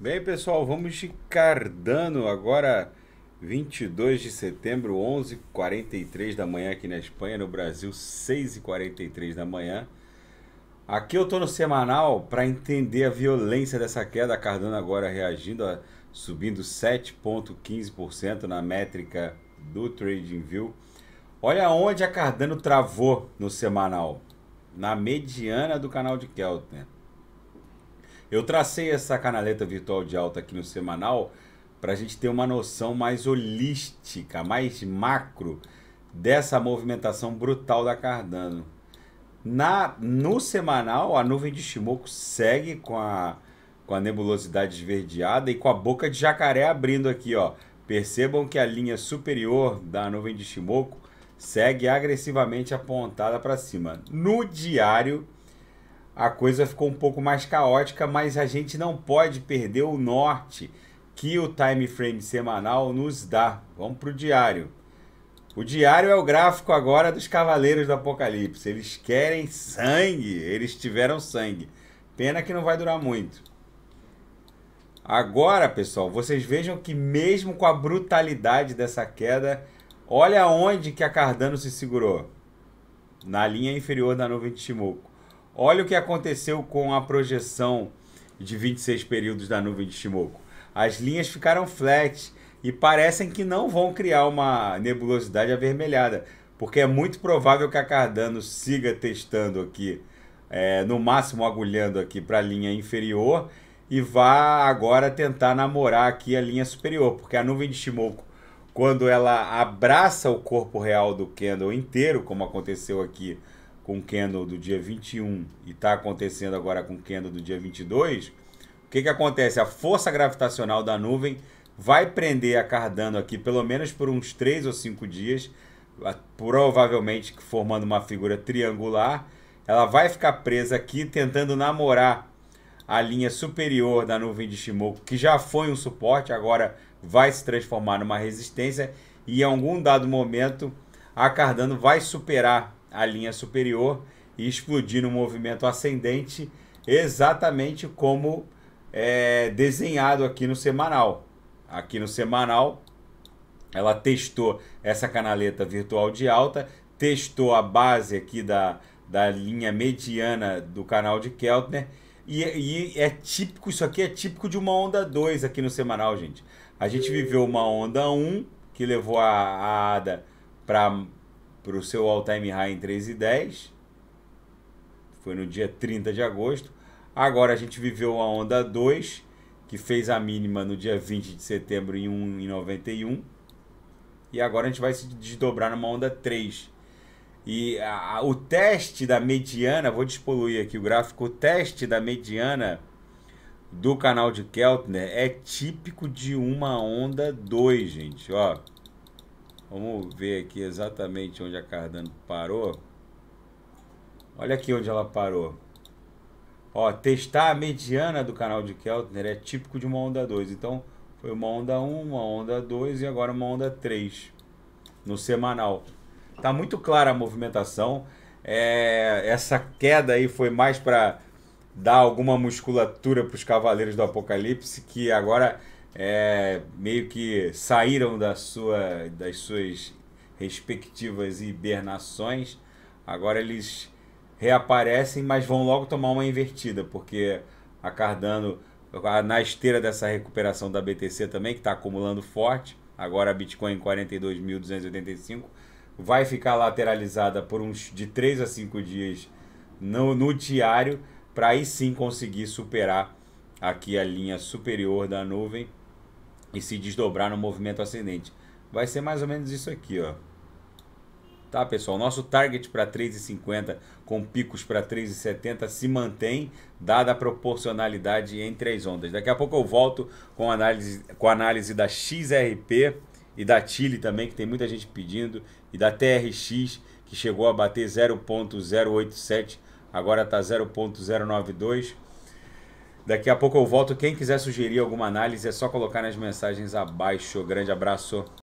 Bem, pessoal, vamos de Cardano agora, 22 de setembro, 11h43 da manhã aqui na Espanha, no Brasil, 6h43 da manhã. Aqui eu estou no semanal para entender a violência dessa queda. A Cardano agora reagindo, a, subindo 7,15% na métrica do TradingView. Olha onde a Cardano travou no semanal, na mediana do canal de Keltner. Eu tracei essa canaleta virtual de alta aqui no semanal para a gente ter uma noção mais holística, mais macro dessa movimentação brutal da Cardano. Na, no semanal, a nuvem de Shimoku segue com a, com a nebulosidade esverdeada e com a boca de jacaré abrindo aqui. Ó. Percebam que a linha superior da nuvem de Shimoku segue agressivamente apontada para cima. No diário, a coisa ficou um pouco mais caótica, mas a gente não pode perder o norte que o time frame semanal nos dá. Vamos para o diário. O diário é o gráfico agora dos Cavaleiros do Apocalipse. Eles querem sangue, eles tiveram sangue. Pena que não vai durar muito. Agora, pessoal, vocês vejam que mesmo com a brutalidade dessa queda, olha onde que a Cardano se segurou. Na linha inferior da nuvem de Shimoku. Olha o que aconteceu com a projeção de 26 períodos da nuvem de Shimoku. As linhas ficaram flat e parecem que não vão criar uma nebulosidade avermelhada, porque é muito provável que a Cardano siga testando aqui, é, no máximo agulhando aqui para a linha inferior e vá agora tentar namorar aqui a linha superior, porque a nuvem de Shimoku, quando ela abraça o corpo real do candle inteiro, como aconteceu aqui com o candle do dia 21 e está acontecendo agora com o candle do dia 22, o que, que acontece? A força gravitacional da nuvem vai prender a Cardano aqui pelo menos por uns 3 ou 5 dias, provavelmente formando uma figura triangular. Ela vai ficar presa aqui tentando namorar a linha superior da nuvem de Shimoku, que já foi um suporte, agora vai se transformar numa resistência e em algum dado momento a Cardano vai superar a linha superior e explodir no movimento ascendente, exatamente como é, desenhado aqui no semanal. Aqui no semanal, ela testou essa canaleta virtual de alta, testou a base aqui da, da linha mediana do canal de Keltner. E, e é típico, isso aqui é típico de uma onda 2 aqui no semanal, gente. A gente viveu uma onda 1 um, que levou a, a ADA para para o seu all-time high em 3,10. Foi no dia 30 de agosto. Agora a gente viveu a onda 2, que fez a mínima no dia 20 de setembro em 1,91. E agora a gente vai se desdobrar numa onda 3. E a, o teste da mediana, vou despoluir aqui o gráfico, o teste da mediana do canal de Keltner é típico de uma onda 2, gente, ó. Vamos ver aqui exatamente onde a Cardano parou. Olha aqui onde ela parou. Ó, testar a mediana do canal de Keltner é típico de uma onda 2. Então, foi uma onda 1, uma onda 2 e agora uma onda 3 no semanal. Tá muito clara a movimentação. É, essa queda aí foi mais para dar alguma musculatura para os cavaleiros do apocalipse que agora é, meio que saíram da sua, das suas respectivas hibernações. Agora eles reaparecem, mas vão logo tomar uma invertida, porque a Cardano, na esteira dessa recuperação da BTC também, que está acumulando forte, agora a Bitcoin em 42.285, vai ficar lateralizada por uns de 3 a 5 dias no, no diário, para aí sim conseguir superar aqui a linha superior da nuvem e se desdobrar no movimento ascendente. Vai ser mais ou menos isso aqui, ó. Tá, pessoal? Nosso target para 3,50 com picos para 3,70 se mantém, dada a proporcionalidade entre as ondas. Daqui a pouco eu volto com a análise, com análise da XRP e da Chile também, que tem muita gente pedindo, e da TRX, que chegou a bater 0.087, agora está 0.092. Daqui a pouco eu volto. Quem quiser sugerir alguma análise, é só colocar nas mensagens abaixo. Grande abraço.